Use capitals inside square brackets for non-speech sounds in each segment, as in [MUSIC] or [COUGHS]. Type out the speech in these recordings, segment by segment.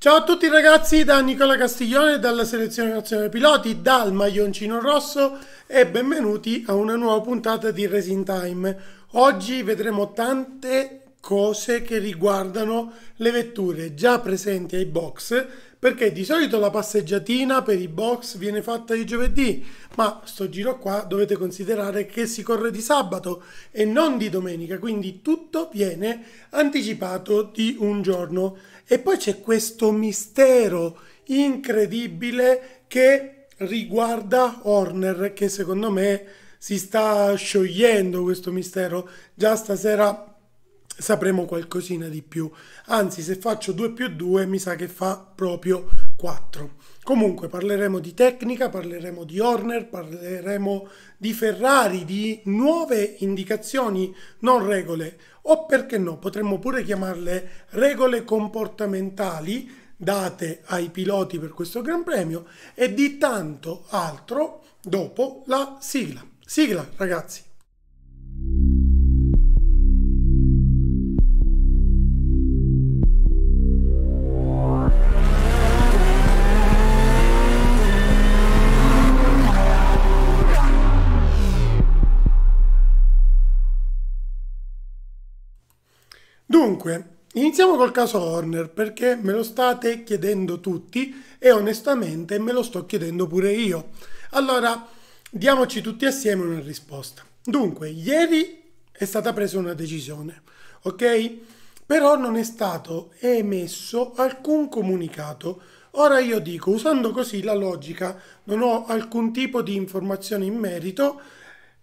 Ciao a tutti ragazzi da Nicola Castiglione dalla selezione nazionale piloti dal maglioncino rosso e benvenuti a una nuova puntata di Racing Time. Oggi vedremo tante cose che riguardano le vetture già presenti ai box perché di solito la passeggiatina per i box viene fatta di giovedì ma sto giro qua dovete considerare che si corre di sabato e non di domenica quindi tutto viene anticipato di un giorno e poi c'è questo mistero incredibile che riguarda Horner, che secondo me si sta sciogliendo questo mistero. Già stasera sapremo qualcosina di più. Anzi, se faccio 2 più 2 mi sa che fa proprio 4. Comunque parleremo di tecnica, parleremo di Horner, parleremo di Ferrari, di nuove indicazioni, non regole o perché no, potremmo pure chiamarle regole comportamentali date ai piloti per questo Gran Premio e di tanto altro dopo la sigla. Sigla, ragazzi! Iniziamo col caso Horner perché me lo state chiedendo tutti e onestamente me lo sto chiedendo pure io. Allora, diamoci tutti assieme una risposta. Dunque, ieri è stata presa una decisione, ok? Però non è stato emesso alcun comunicato. Ora io dico, usando così la logica, non ho alcun tipo di informazione in merito,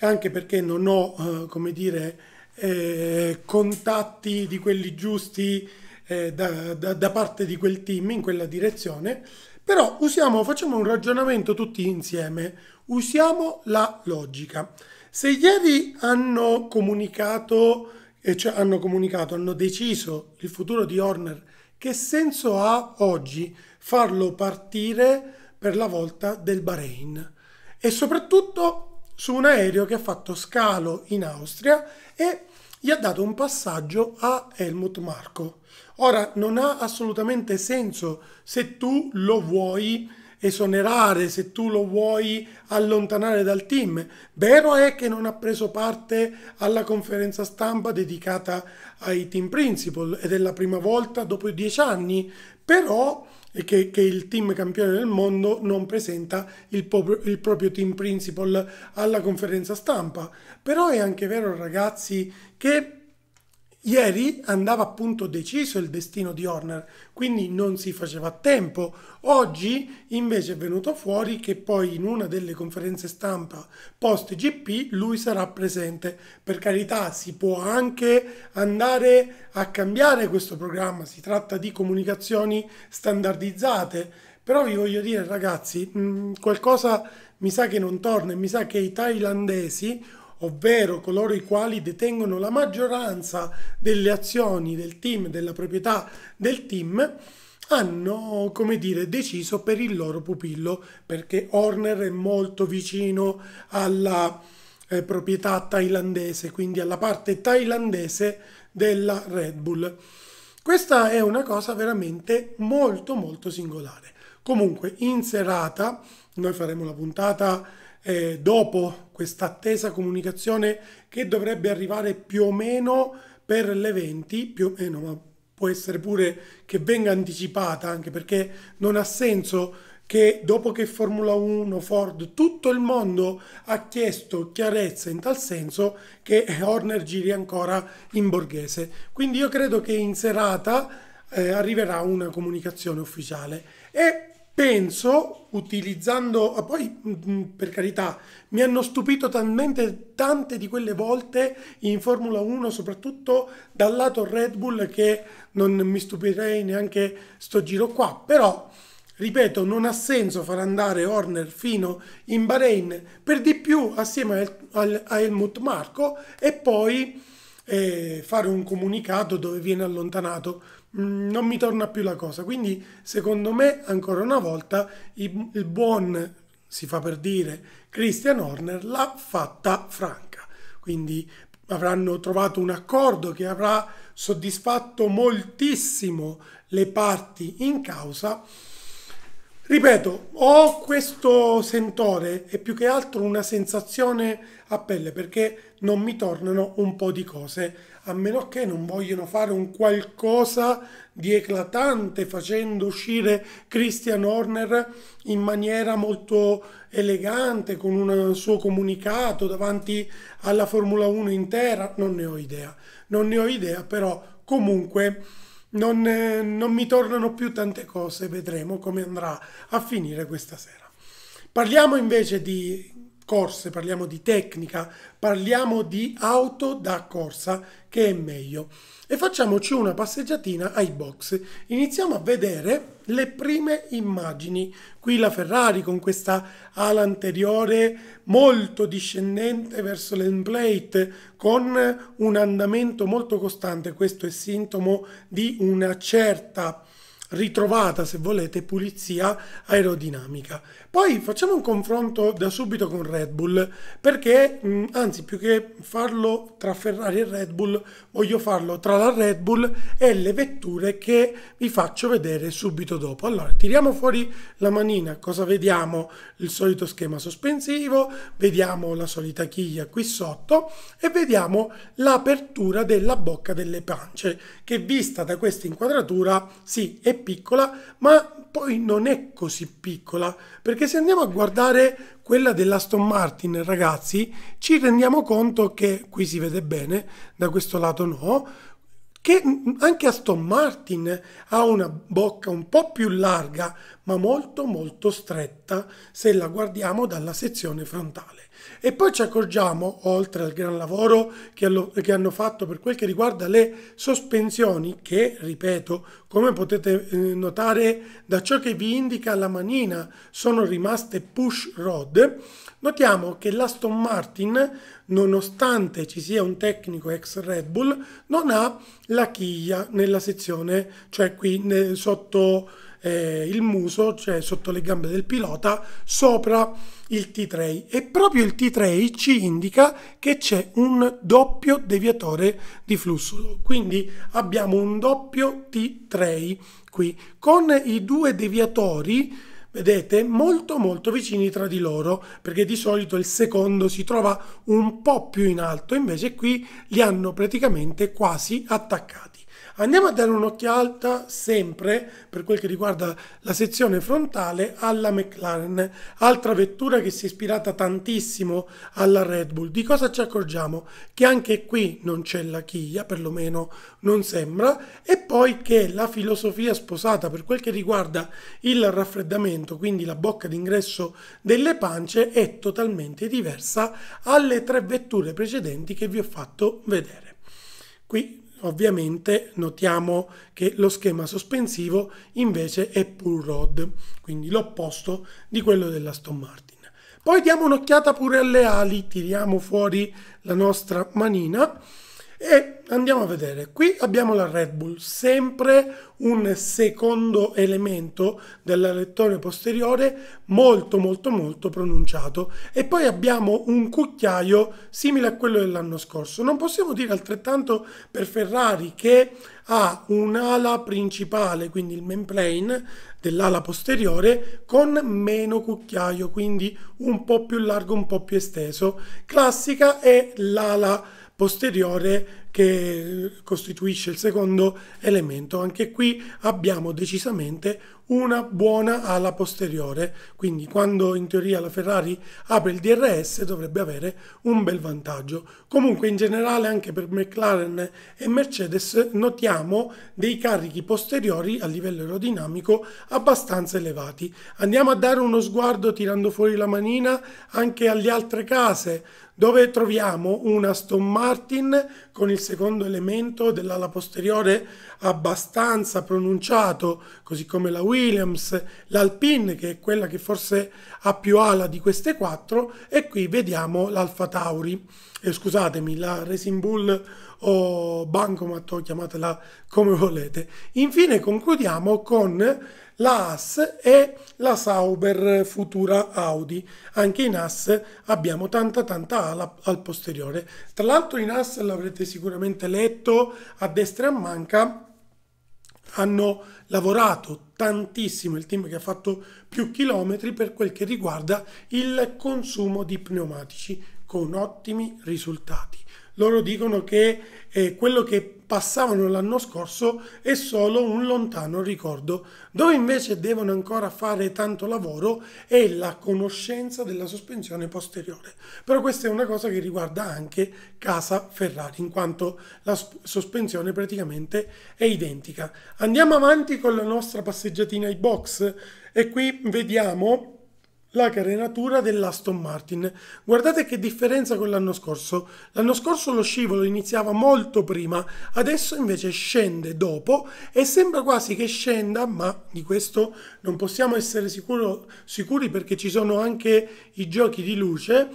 anche perché non ho, eh, come dire, eh, contatti di quelli giusti eh, da, da, da, parte di quel team in quella direzione, però usiamo, facciamo un ragionamento tutti insieme, usiamo la logica. Se ieri hanno comunicato, eh, cioè hanno comunicato, hanno deciso il futuro di Horner, che senso ha oggi farlo partire per la volta del Bahrain? E soprattutto su un aereo che ha fatto scalo in Austria e gli ha dato un passaggio a Helmut Marco. Ora non ha assolutamente senso se tu lo vuoi esonerare, se tu lo vuoi allontanare dal team. Vero è che non ha preso parte alla conferenza stampa dedicata ai team principal ed è la prima volta dopo dieci anni, però che, che, il team campione del mondo non presenta il, popro, il, proprio team principal alla conferenza stampa. Però è anche vero, ragazzi, che Ieri andava appunto deciso il destino di Horner, quindi non si faceva a tempo. Oggi invece è venuto fuori che poi in una delle conferenze stampa post GP lui sarà presente. Per carità, si può anche andare a cambiare questo programma, si tratta di comunicazioni standardizzate. Però vi voglio dire ragazzi, mh, qualcosa mi sa che non torna e mi sa che i thailandesi ovvero coloro i quali detengono la maggioranza delle azioni del team, della proprietà del team, hanno, come dire, deciso per il loro pupillo, perché Horner è molto vicino alla eh, proprietà thailandese, quindi alla parte thailandese della Red Bull. Questa è una cosa veramente molto molto singolare. Comunque in serata noi faremo la puntata eh, dopo questa attesa comunicazione che dovrebbe arrivare più o meno per le 20, più o meno, ma può essere pure che venga anticipata, anche perché non ha senso che dopo che Formula 1, Ford, tutto il mondo ha chiesto chiarezza in tal senso che Horner giri ancora in borghese. Quindi io credo che in serata eh, arriverà una comunicazione ufficiale e penso, utilizzando, ah, poi mm, mm, per carità, mi hanno stupito talmente tante di quelle volte in Formula 1, soprattutto dal lato Red Bull, che non mi stupirei neanche sto giro qua, però... Ripeto, non ha senso far andare Horner fino in Bahrain, per di più assieme a Helmut Marco, e poi eh, fare un comunicato dove viene allontanato Mm, non mi torna più la cosa. Quindi, secondo me, ancora una volta, il buon, si fa per dire, Christian Horner l'ha fatta franca. Quindi avranno trovato un accordo che avrà soddisfatto moltissimo le parti in causa Ripeto, ho questo sentore e più che altro una sensazione a pelle perché non mi tornano un po' di cose, a meno che non vogliono fare un qualcosa di eclatante facendo uscire Christian Horner in maniera molto elegante con un suo comunicato davanti alla Formula 1 intera, non ne ho idea, non ne ho idea, però comunque non, eh, non mi tornano più tante cose, vedremo come andrà a finire questa sera. Parliamo invece di corse, parliamo di tecnica, parliamo di auto da corsa che è meglio. E facciamoci una passeggiatina ai box. Iniziamo a vedere le prime immagini. Qui la Ferrari con questa ala anteriore molto discendente verso l'endplate con un andamento molto costante. Questo è sintomo di una certa ritrovata, se volete, pulizia aerodinamica. Poi facciamo un confronto da subito con Red Bull, perché mh, anzi più che farlo tra Ferrari e Red Bull, voglio farlo tra la Red Bull e le vetture che vi faccio vedere subito dopo. Allora, tiriamo fuori la manina, cosa vediamo? Il solito schema sospensivo, vediamo la solita chiglia qui sotto e vediamo l'apertura della bocca delle pance, che vista da questa inquadratura, sì, è piccola, ma poi non è così piccola, perché se andiamo a guardare quella dell'Aston Martin, ragazzi, ci rendiamo conto che qui si vede bene, da questo lato no, che anche Aston Martin ha una bocca un po' più larga ma molto molto stretta se la guardiamo dalla sezione frontale. E poi ci accorgiamo, oltre al gran lavoro che, hanno fatto per quel che riguarda le sospensioni, che, ripeto, come potete eh, notare da ciò che vi indica la manina, sono rimaste push rod, Notiamo che l'Aston Martin, nonostante ci sia un tecnico ex Red Bull, non ha la chiglia nella sezione, cioè qui sotto eh, il muso, cioè sotto le gambe del pilota, sopra il T3 e proprio il T3 ci indica che c'è un doppio deviatore di flusso, quindi abbiamo un doppio T3 qui con i due deviatori vedete, molto molto vicini tra di loro, perché di solito il secondo si trova un po' più in alto, invece qui li hanno praticamente quasi attaccati. Andiamo a dare un'occhiata sempre per quel che riguarda la sezione frontale alla McLaren, altra vettura che si è ispirata tantissimo alla Red Bull. Di cosa ci accorgiamo? Che anche qui non c'è la chiglia, perlomeno non sembra, e poi che la filosofia sposata per quel che riguarda il raffreddamento, quindi la bocca d'ingresso delle pance, è totalmente diversa alle tre vetture precedenti che vi ho fatto vedere. Qui Ovviamente notiamo che lo schema sospensivo invece è pull rod, quindi l'opposto di quello dell'Aston Martin. Poi diamo un'occhiata pure alle ali, tiriamo fuori la nostra manina e andiamo a vedere, qui abbiamo la Red Bull, sempre un secondo elemento dell'alettone posteriore molto molto molto pronunciato e poi abbiamo un cucchiaio simile a quello dell'anno scorso. Non possiamo dire altrettanto per Ferrari che ha un'ala principale, quindi il main plane dell'ala posteriore con meno cucchiaio, quindi un po' più largo, un po' più esteso. Classica è l'ala posteriore che costituisce il secondo elemento. Anche qui abbiamo decisamente una buona ala posteriore, quindi quando in teoria la Ferrari apre il DRS dovrebbe avere un bel vantaggio. Comunque in generale anche per McLaren e Mercedes notiamo dei carichi posteriori a livello aerodinamico abbastanza elevati. Andiamo a dare uno sguardo tirando fuori la manina anche alle altre case dove troviamo una Aston Martin con il secondo elemento dell'ala posteriore abbastanza pronunciato, così come la Williams, l'Alpine che è quella che forse ha più ala di queste quattro e qui vediamo l'Alfa Tauri, eh, scusatemi, la Racing Bull o Bancomat chiamatela come volete. Infine concludiamo con la AS e la Sauber futura Audi. Anche in AS abbiamo tanta tanta ala al posteriore. Tra l'altro in AS l'avrete sicuramente letto a destra e a manca hanno lavorato tantissimo il team che ha fatto più chilometri per quel che riguarda il consumo di pneumatici con ottimi risultati. Loro dicono che eh, quello che passavano l'anno scorso è solo un lontano ricordo. Dove invece devono ancora fare tanto lavoro è la conoscenza della sospensione posteriore. Però questa è una cosa che riguarda anche Casa Ferrari, in quanto la sospensione praticamente è identica. Andiamo avanti con la nostra passeggiatina ai box e qui vediamo la carenatura dell'Aston Martin. Guardate che differenza con l'anno scorso. L'anno scorso lo scivolo iniziava molto prima, adesso invece scende dopo e sembra quasi che scenda, ma di questo non possiamo essere sicuro, sicuri perché ci sono anche i giochi di luce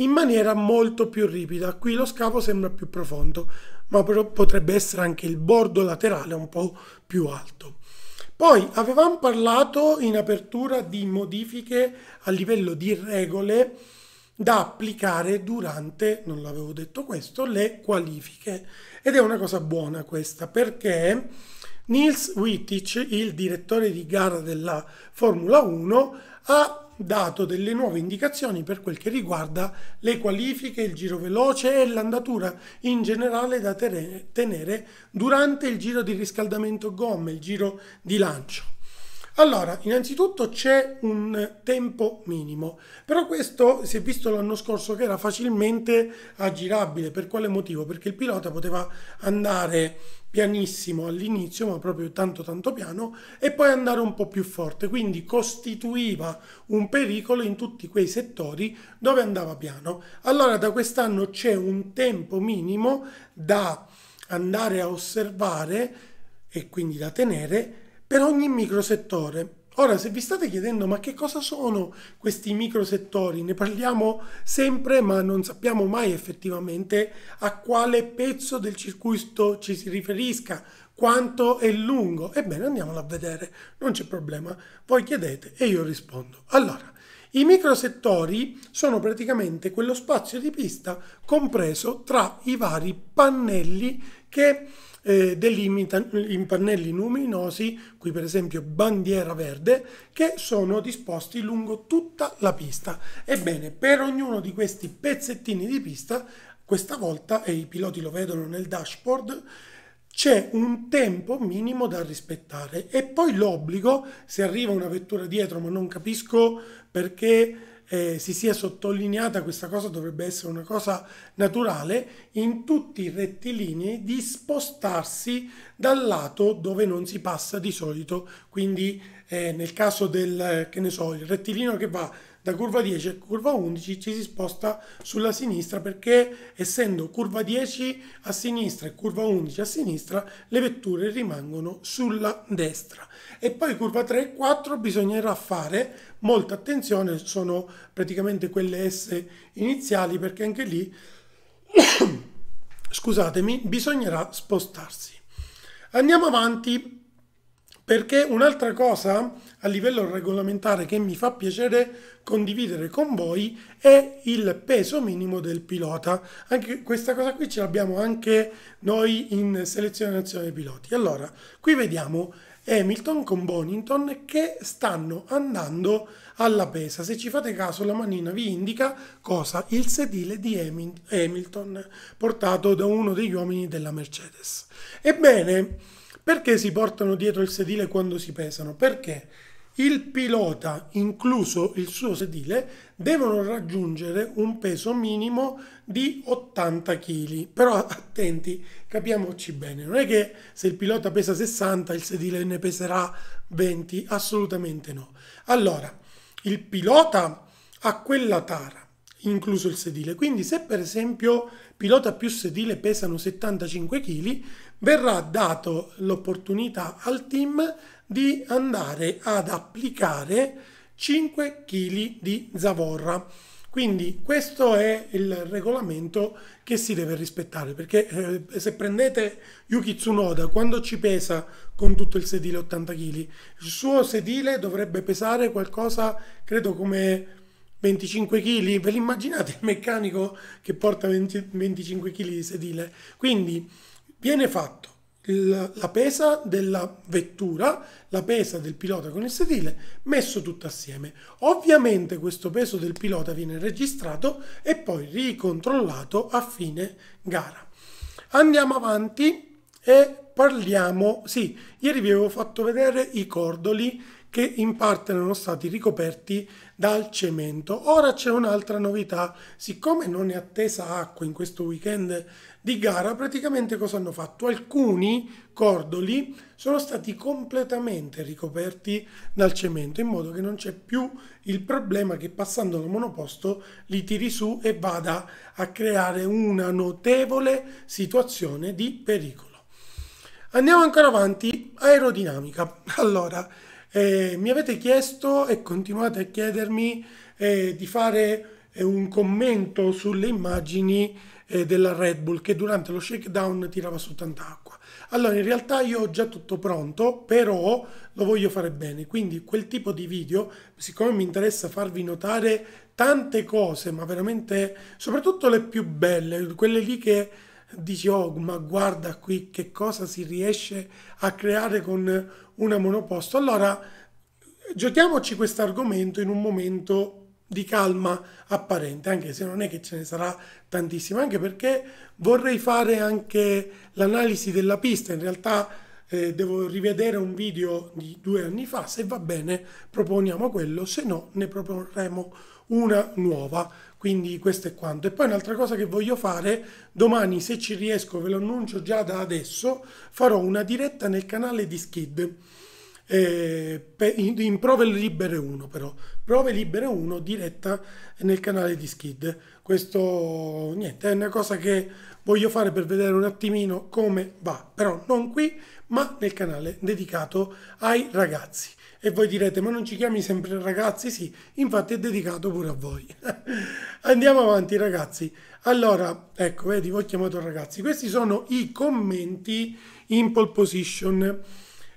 in maniera molto più ripida. Qui lo scavo sembra più profondo, ma potrebbe essere anche il bordo laterale un po' più alto. Poi avevamo parlato in apertura di modifiche a livello di regole da applicare durante, non l'avevo detto questo, le qualifiche. Ed è una cosa buona questa perché Nils Wittich, il direttore di gara della Formula 1, ha dato delle nuove indicazioni per quel che riguarda le qualifiche, il giro veloce e l'andatura in generale da tenere durante il giro di riscaldamento gomme, il giro di lancio. Allora, innanzitutto c'è un tempo minimo, però questo si è visto l'anno scorso che era facilmente aggirabile. Per quale motivo? Perché il pilota poteva andare pianissimo all'inizio, ma proprio tanto tanto piano, e poi andare un po' più forte. Quindi costituiva un pericolo in tutti quei settori dove andava piano. Allora da quest'anno c'è un tempo minimo da andare a osservare e quindi da tenere per ogni microsettore. Ora, se vi state chiedendo ma che cosa sono questi microsettori, ne parliamo sempre ma non sappiamo mai effettivamente a quale pezzo del circuito ci si riferisca, quanto è lungo. Ebbene, andiamolo a vedere, non c'è problema. Voi chiedete e io rispondo. Allora, i microsettori sono praticamente quello spazio di pista compreso tra i vari pannelli che eh, pannelli luminosi, qui per esempio bandiera verde, che sono disposti lungo tutta la pista. Ebbene, per ognuno di questi pezzettini di pista, questa volta, e i piloti lo vedono nel dashboard, c'è un tempo minimo da rispettare e poi l'obbligo, se arriva una vettura dietro ma non capisco perché eh, si sia sottolineata questa cosa, dovrebbe essere una cosa naturale, in tutti i rettilinei di spostarsi dal lato dove non si passa di solito, quindi eh, nel caso del, che ne so, il rettilineo che va da curva 10 a curva 11 ci si sposta sulla sinistra perché essendo curva 10 a sinistra e curva 11 a sinistra le vetture rimangono sulla destra e poi curva 3 e 4 bisognerà fare molta attenzione sono praticamente quelle S iniziali perché anche lì [COUGHS] scusatemi bisognerà spostarsi andiamo avanti perché un'altra cosa a livello regolamentare che mi fa piacere condividere con voi è il peso minimo del pilota. Anche questa cosa qui ce l'abbiamo anche noi in selezione nazionale piloti. Allora, qui vediamo Hamilton con Bonington che stanno andando alla pesa. Se ci fate caso la manina vi indica cosa? Il sedile di Hamilton portato da uno degli uomini della Mercedes. Ebbene, perché si portano dietro il sedile quando si pesano? Perché? Il pilota, incluso il suo sedile, devono raggiungere un peso minimo di 80 kg. Però attenti, capiamoci bene, non è che se il pilota pesa 60 il sedile ne peserà 20, assolutamente no. Allora, il pilota ha quella tara, incluso il sedile. Quindi se per esempio pilota più sedile pesano 75 kg, verrà dato l'opportunità al team di andare ad applicare 5 kg di zavorra. Quindi questo è il regolamento che si deve rispettare, perché eh, se prendete Yuki Tsunoda, quando ci pesa con tutto il sedile 80 kg, il suo sedile dovrebbe pesare qualcosa, credo come 25 kg, ve l'immaginate il meccanico che porta 20, 25 kg di sedile? Quindi viene fatto il, la pesa della vettura, la pesa del pilota con il sedile, messo tutto assieme. Ovviamente questo peso del pilota viene registrato e poi ricontrollato a fine gara. Andiamo avanti e parliamo, sì, ieri vi avevo fatto vedere i cordoli che in parte erano stati ricoperti dal cemento. Ora c'è un'altra novità, siccome non è attesa acqua in questo weekend di gara praticamente cosa hanno fatto? Alcuni cordoli sono stati completamente ricoperti dal cemento in modo che non c'è più il problema che passando da monoposto li tiri su e vada a creare una notevole situazione di pericolo. Andiamo ancora avanti, aerodinamica. [LAUGHS] Allora, eh, mi avete chiesto e continuate a chiedermi eh, di fare eh, un commento sulle immagini eh, della Red Bull che durante lo shakedown tirava su tanta acqua. Allora in realtà io ho già tutto pronto, però lo voglio fare bene, quindi quel tipo di video, siccome mi interessa farvi notare tante cose, ma veramente soprattutto le più belle, quelle lì che dici oh ma guarda qui che cosa si riesce a creare con una monoposto, allora giochiamoci questo argomento in un momento di calma apparente, anche se non è che ce ne sarà tantissima, anche perché vorrei fare anche l'analisi della pista, in realtà eh, devo rivedere un video di due anni fa, se va bene proponiamo quello, se no ne proporremo una nuova, quindi questo è quanto. E poi un'altra cosa che voglio fare, domani se ci riesco, ve lo annuncio già da adesso, farò una diretta nel canale di Skid eh, in, prove libere 1 però, prove libere 1 diretta nel canale di Skid. Questo niente, è una cosa che voglio fare per vedere un attimino come va, però non qui, ma nel canale dedicato ai ragazzi. E voi direte, ma non ci chiami sempre ragazzi? Sì, infatti è dedicato pure a voi. [LAUGHS] Andiamo avanti ragazzi. Allora, ecco, vedi, ho chiamato ragazzi. Questi sono i commenti in pole position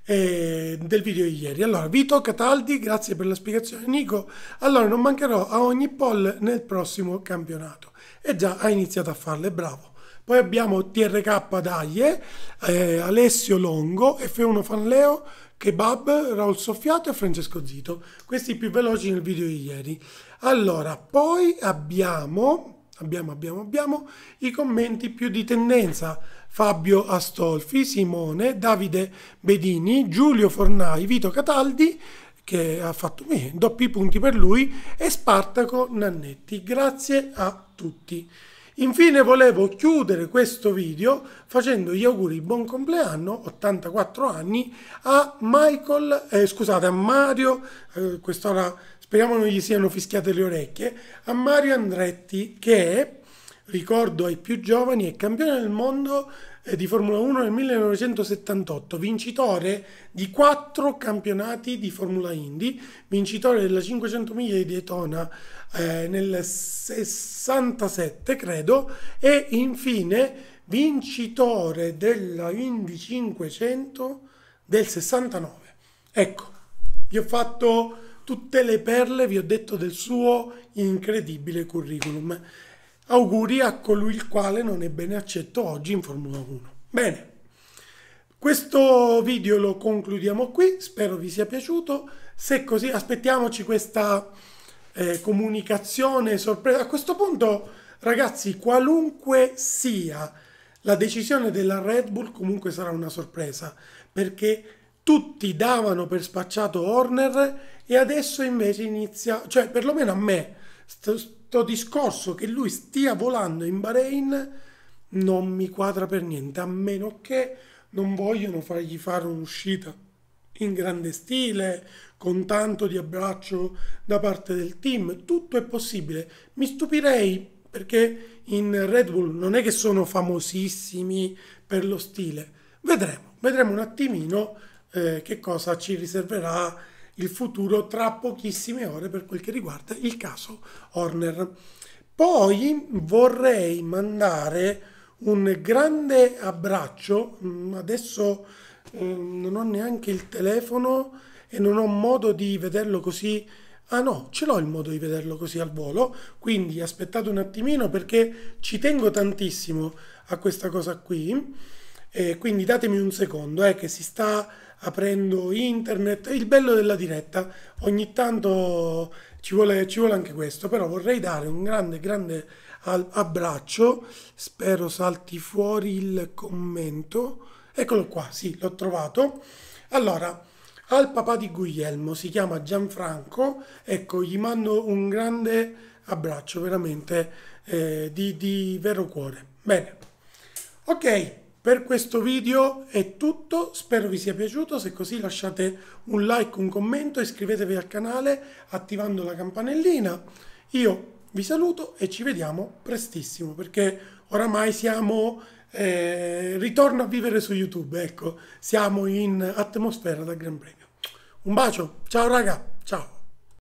eh, del video di ieri. Allora, Vito Cataldi, grazie per la spiegazione Nico. Allora, non mancherò a ogni poll nel prossimo campionato. E già ha iniziato a farle, bravo. Poi abbiamo TRK Daglie, eh, Alessio Longo, F1 Fanleo, Kebab, Raul Soffiato e Francesco Zito. Questi più veloci nel video di ieri. Allora, poi abbiamo abbiamo, abbiamo, abbiamo i commenti più di tendenza. Fabio Astolfi, Simone, Davide Bedini, Giulio Fornai, Vito Cataldi, che ha fatto me, doppi punti per lui, e Spartaco Nannetti. Grazie a tutti. Infine volevo chiudere questo video facendo gli auguri di buon compleanno, 84 anni, a Michael, eh, scusate, a Mario, eh, quest'ora speriamo non gli siano fischiate le orecchie, a Mario Andretti che è, ricordo ai più giovani, è campione del mondo eh, di Formula 1 nel 1978, vincitore di quattro campionati di Formula Indy, vincitore della 500 miglia di Daytona eh, nel 67 credo e infine vincitore della Indy 500 del 69. Ecco, vi ho fatto tutte le perle, vi ho detto, del suo incredibile curriculum. Auguri a colui il quale non è bene accetto oggi in Formula 1. Bene, questo video lo concludiamo qui, spero vi sia piaciuto. Se così, aspettiamoci questa eh, comunicazione sorpresa. A questo punto, ragazzi, qualunque sia la decisione della Red Bull, comunque sarà una sorpresa, perché tutti davano per spacciato Horner e adesso invece inizia, cioè perlomeno a me, questo discorso che lui stia volando in Bahrain non mi quadra per niente, a meno che non vogliono fargli fare un'uscita in grande stile, con tanto di abbraccio da parte del team, tutto è possibile. Mi stupirei perché in Red Bull non è che sono famosissimi per lo stile. Vedremo, vedremo un attimino eh, che cosa ci riserverà il futuro tra pochissime ore per quel che riguarda il caso Horner. Poi vorrei mandare un grande abbraccio, mm, adesso eh, non ho neanche il telefono e non ho modo di vederlo così Ah no, ce l'ho il modo di vederlo così al volo, quindi aspettate un attimino perché ci tengo tantissimo a questa cosa qui. Eh, quindi datemi un secondo, eh, che si sta aprendo internet. Il bello della diretta, ogni tanto ci vuole, ci vuole anche questo, però vorrei dare un grande, grande abbraccio. Spero salti fuori il commento. Eccolo qua, sì, l'ho trovato. Allora, al papà di Guglielmo, si chiama Gianfranco, ecco, gli mando un grande abbraccio, veramente, eh, di, di vero cuore. Bene, ok, per questo video è tutto, spero vi sia piaciuto, se così lasciate un like, un commento, iscrivetevi al canale attivando la campanellina. Io vi saluto e ci vediamo prestissimo perché oramai siamo, eh, ritorno a vivere su YouTube, ecco, siamo in atmosfera da Gran Premio. Un bacio, ciao raga!